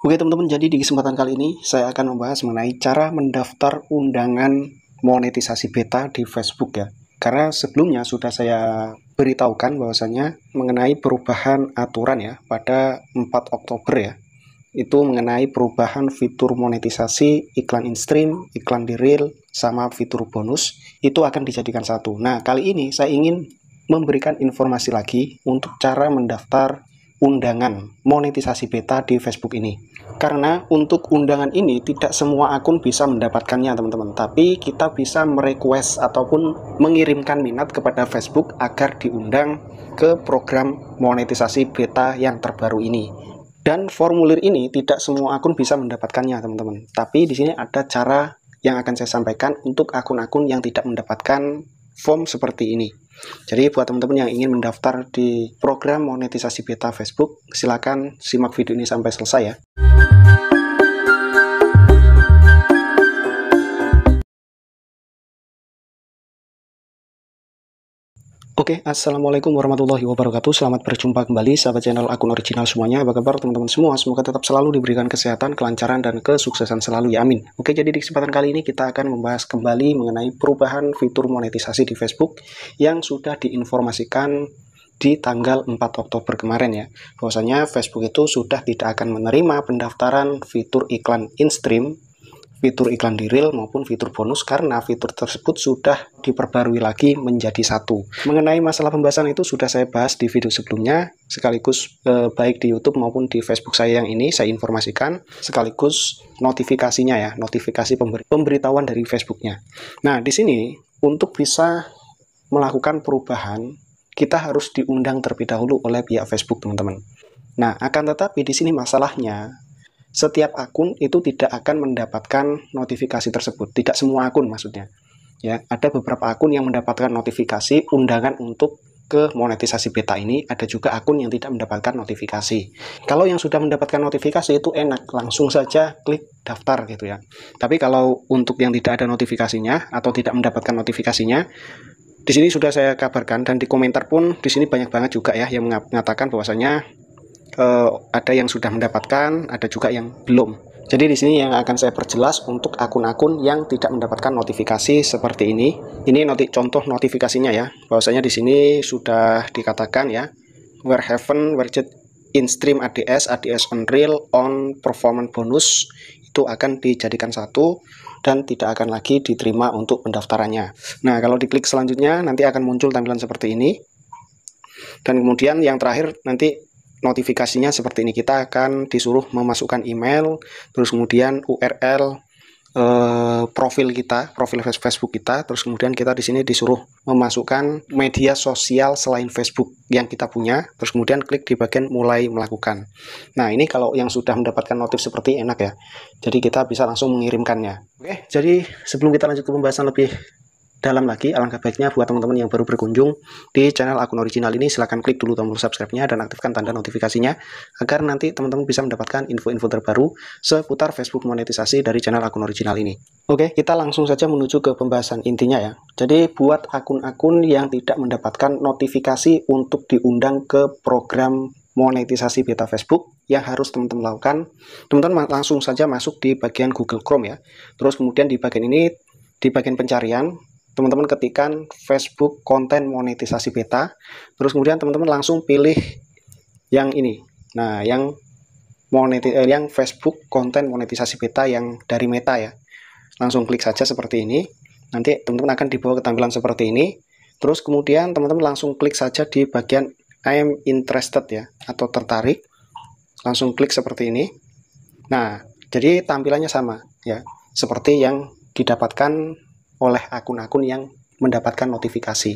Oke teman-teman, jadi di kesempatan kali ini saya akan membahas mengenai cara mendaftar undangan monetisasi beta di Facebook ya. Karena sebelumnya sudah saya beritahukan bahwasanya mengenai perubahan aturan ya pada 4 Oktober ya. Itu mengenai perubahan fitur monetisasi iklan in-stream, iklan di reel, sama fitur bonus itu akan dijadikan satu. Nah, kali ini saya ingin memberikan informasi lagi untuk cara mendaftar undangan monetisasi beta di Facebook ini. Karena untuk undangan ini tidak semua akun bisa mendapatkannya teman-teman, tapi kita bisa merequest ataupun mengirimkan minat kepada Facebook agar diundang ke program monetisasi beta yang terbaru ini. Dan formulir ini tidak semua akun bisa mendapatkannya teman-teman, tapi di sini ada cara yang akan saya sampaikan untuk akun-akun yang tidak mendapatkan form seperti ini. Jadi buat teman-teman yang ingin mendaftar di program monetisasi beta Facebook, silakan simak video ini sampai selesai ya. Oke, okay, Assalamualaikum warahmatullahi wabarakatuh Selamat berjumpa kembali sahabat channel akun original semuanya Apa kabar teman-teman semua? Semoga tetap selalu diberikan kesehatan, kelancaran, dan kesuksesan selalu ya amin Oke, jadi di kesempatan kali ini kita akan membahas kembali mengenai perubahan fitur monetisasi di Facebook Yang sudah diinformasikan di tanggal 4 Oktober kemarin ya. Bahwasanya Facebook itu sudah tidak akan menerima pendaftaran fitur iklan in-stream fitur iklan di reel maupun fitur bonus karena fitur tersebut sudah diperbarui lagi menjadi satu. Mengenai masalah pembahasan itu sudah saya bahas di video sebelumnya, sekaligus eh, baik di YouTube maupun di Facebook saya yang ini saya informasikan, sekaligus notifikasinya ya, notifikasi pember pemberitahuan dari Facebooknya. Nah, di sini untuk bisa melakukan perubahan, kita harus diundang terlebih dahulu oleh pihak Facebook, teman-teman. Nah, akan tetapi di sini masalahnya setiap akun itu tidak akan mendapatkan notifikasi tersebut. Tidak semua akun maksudnya. Ya, ada beberapa akun yang mendapatkan notifikasi undangan untuk ke monetisasi beta ini ada juga akun yang tidak mendapatkan notifikasi. Kalau yang sudah mendapatkan notifikasi itu enak, langsung saja klik daftar gitu ya. Tapi kalau untuk yang tidak ada notifikasinya atau tidak mendapatkan notifikasinya, di sini sudah saya kabarkan dan di komentar pun di sini banyak banget juga ya yang mengatakan bahwasanya uh, ada yang sudah mendapatkan, ada juga yang belum. Jadi di sini yang akan saya perjelas untuk akun-akun yang tidak mendapatkan notifikasi seperti ini. Ini noti contoh notifikasinya ya. Bahwasanya di sini sudah dikatakan ya, where where widget in stream ADS, ADS Unreal on performance bonus itu akan dijadikan satu dan tidak akan lagi diterima untuk pendaftarannya. Nah, kalau diklik selanjutnya nanti akan muncul tampilan seperti ini. Dan kemudian yang terakhir nanti notifikasinya seperti ini kita akan disuruh memasukkan email terus kemudian URL eh, profil kita profil Facebook kita terus kemudian kita di sini disuruh memasukkan media sosial selain Facebook yang kita punya terus kemudian klik di bagian mulai melakukan nah ini kalau yang sudah mendapatkan notif seperti enak ya jadi kita bisa langsung mengirimkannya oke jadi sebelum kita lanjut ke pembahasan lebih dalam lagi, alangkah baiknya buat teman-teman yang baru berkunjung di channel akun original ini, silahkan klik dulu tombol subscribe-nya dan aktifkan tanda notifikasinya agar nanti teman-teman bisa mendapatkan info-info terbaru seputar Facebook monetisasi dari channel akun original ini. Oke, kita langsung saja menuju ke pembahasan intinya ya. Jadi buat akun-akun yang tidak mendapatkan notifikasi untuk diundang ke program monetisasi beta Facebook yang harus teman-teman lakukan, teman-teman langsung saja masuk di bagian Google Chrome ya. Terus kemudian di bagian ini, di bagian pencarian, teman-teman ketikkan Facebook konten monetisasi beta, terus kemudian teman-teman langsung pilih yang ini. Nah, yang monetis eh, yang Facebook konten monetisasi beta yang dari Meta ya. Langsung klik saja seperti ini. Nanti teman-teman akan dibawa ke tampilan seperti ini. Terus kemudian teman-teman langsung klik saja di bagian I am interested ya atau tertarik. Langsung klik seperti ini. Nah, jadi tampilannya sama ya, seperti yang didapatkan oleh akun-akun yang mendapatkan notifikasi.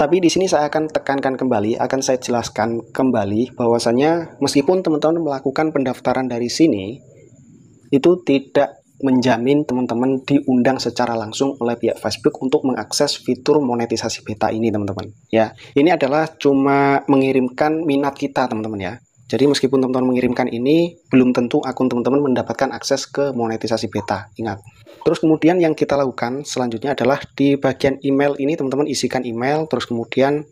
Tapi di sini saya akan tekankan kembali, akan saya jelaskan kembali bahwasanya meskipun teman-teman melakukan pendaftaran dari sini, itu tidak menjamin teman-teman diundang secara langsung oleh pihak Facebook untuk mengakses fitur monetisasi beta ini teman-teman ya ini adalah cuma mengirimkan minat kita teman-teman ya jadi meskipun teman-teman mengirimkan ini, belum tentu akun teman-teman mendapatkan akses ke monetisasi beta, ingat. Terus kemudian yang kita lakukan selanjutnya adalah di bagian email ini teman-teman isikan email, terus kemudian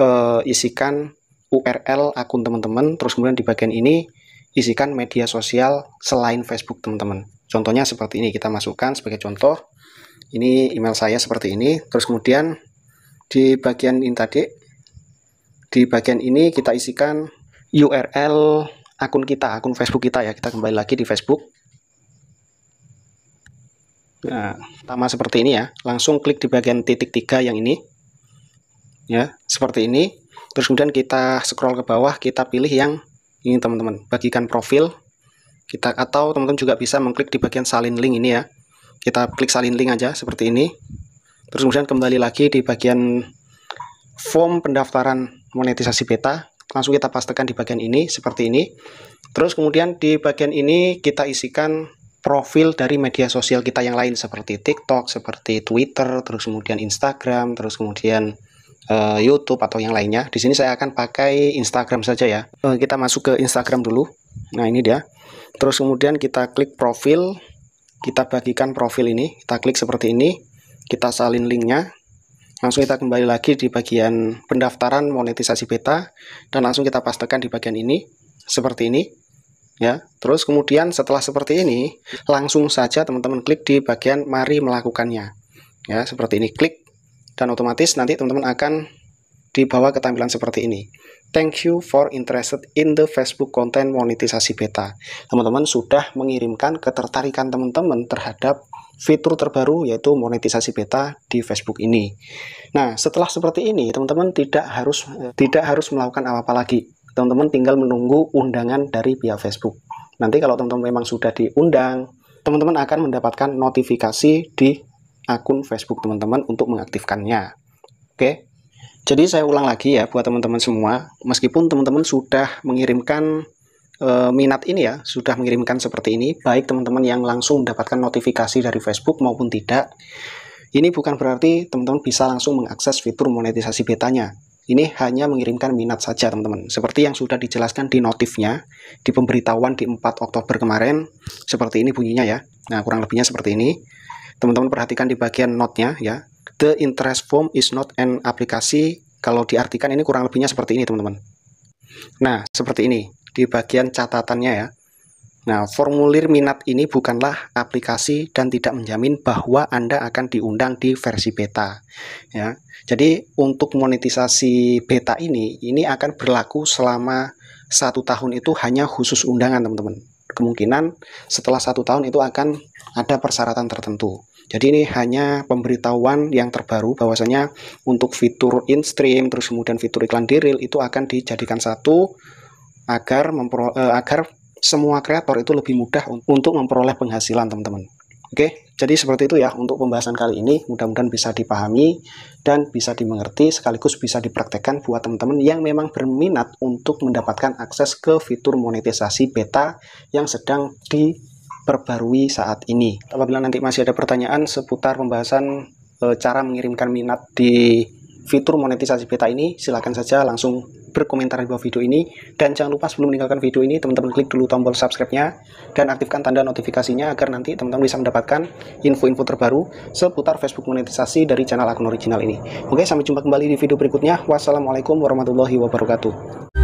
eh, isikan URL akun teman-teman, terus kemudian di bagian ini isikan media sosial selain Facebook teman-teman. Contohnya seperti ini, kita masukkan sebagai contoh. Ini email saya seperti ini, terus kemudian di bagian ini tadi, di bagian ini kita isikan URL akun kita, akun Facebook kita ya. Kita kembali lagi di Facebook. Nah, pertama seperti ini ya. Langsung klik di bagian titik tiga yang ini. Ya, seperti ini. Terus kemudian kita scroll ke bawah, kita pilih yang ini teman-teman, bagikan profil. Kita atau teman-teman juga bisa mengklik di bagian salin link ini ya. Kita klik salin link aja seperti ini. Terus kemudian kembali lagi di bagian form pendaftaran monetisasi beta langsung kita pastekan di bagian ini seperti ini terus kemudian di bagian ini kita isikan profil dari media sosial kita yang lain seperti TikTok seperti Twitter terus kemudian Instagram terus kemudian uh, YouTube atau yang lainnya di sini saya akan pakai Instagram saja ya uh, kita masuk ke Instagram dulu nah ini dia terus kemudian kita klik profil kita bagikan profil ini kita klik seperti ini kita salin linknya langsung kita kembali lagi di bagian pendaftaran monetisasi beta dan langsung kita pastikan di bagian ini seperti ini ya terus kemudian setelah seperti ini langsung saja teman-teman klik di bagian mari melakukannya ya seperti ini klik dan otomatis nanti teman-teman akan dibawa ke tampilan seperti ini thank you for interested in the Facebook content monetisasi beta teman-teman sudah mengirimkan ketertarikan teman-teman terhadap fitur terbaru yaitu monetisasi beta di Facebook ini. Nah, setelah seperti ini, teman-teman tidak harus eh, tidak harus melakukan apa-apa lagi. Teman-teman tinggal menunggu undangan dari pihak Facebook. Nanti kalau teman-teman memang sudah diundang, teman-teman akan mendapatkan notifikasi di akun Facebook teman-teman untuk mengaktifkannya. Oke. Jadi saya ulang lagi ya buat teman-teman semua, meskipun teman-teman sudah mengirimkan Eh, minat ini ya sudah mengirimkan seperti ini, baik teman-teman yang langsung mendapatkan notifikasi dari Facebook maupun tidak. Ini bukan berarti teman-teman bisa langsung mengakses fitur monetisasi betanya. Ini hanya mengirimkan minat saja teman-teman. Seperti yang sudah dijelaskan di notifnya, di pemberitahuan di 4 Oktober kemarin, seperti ini bunyinya ya. Nah, kurang lebihnya seperti ini. Teman-teman perhatikan di bagian notnya ya. The interest form is not an aplikasi. Kalau diartikan ini kurang lebihnya seperti ini teman-teman. Nah, seperti ini di bagian catatannya ya. Nah, formulir minat ini bukanlah aplikasi dan tidak menjamin bahwa Anda akan diundang di versi beta. Ya. Jadi, untuk monetisasi beta ini, ini akan berlaku selama satu tahun itu hanya khusus undangan, teman-teman. Kemungkinan setelah satu tahun itu akan ada persyaratan tertentu. Jadi ini hanya pemberitahuan yang terbaru bahwasanya untuk fitur in-stream, terus kemudian fitur iklan diril itu akan dijadikan satu agar mempro, uh, agar semua kreator itu lebih mudah untuk memperoleh penghasilan teman-teman. Oke, jadi seperti itu ya untuk pembahasan kali ini. Mudah-mudahan bisa dipahami dan bisa dimengerti sekaligus bisa dipraktekkan buat teman-teman yang memang berminat untuk mendapatkan akses ke fitur monetisasi beta yang sedang diperbarui saat ini. Apabila nanti masih ada pertanyaan seputar pembahasan e, cara mengirimkan minat di fitur monetisasi beta ini, silakan saja langsung berkomentar di bawah video ini dan jangan lupa sebelum meninggalkan video ini teman-teman klik dulu tombol subscribe-nya dan aktifkan tanda notifikasinya agar nanti teman-teman bisa mendapatkan info-info terbaru seputar Facebook monetisasi dari channel akun original ini. Oke, sampai jumpa kembali di video berikutnya. Wassalamualaikum warahmatullahi wabarakatuh.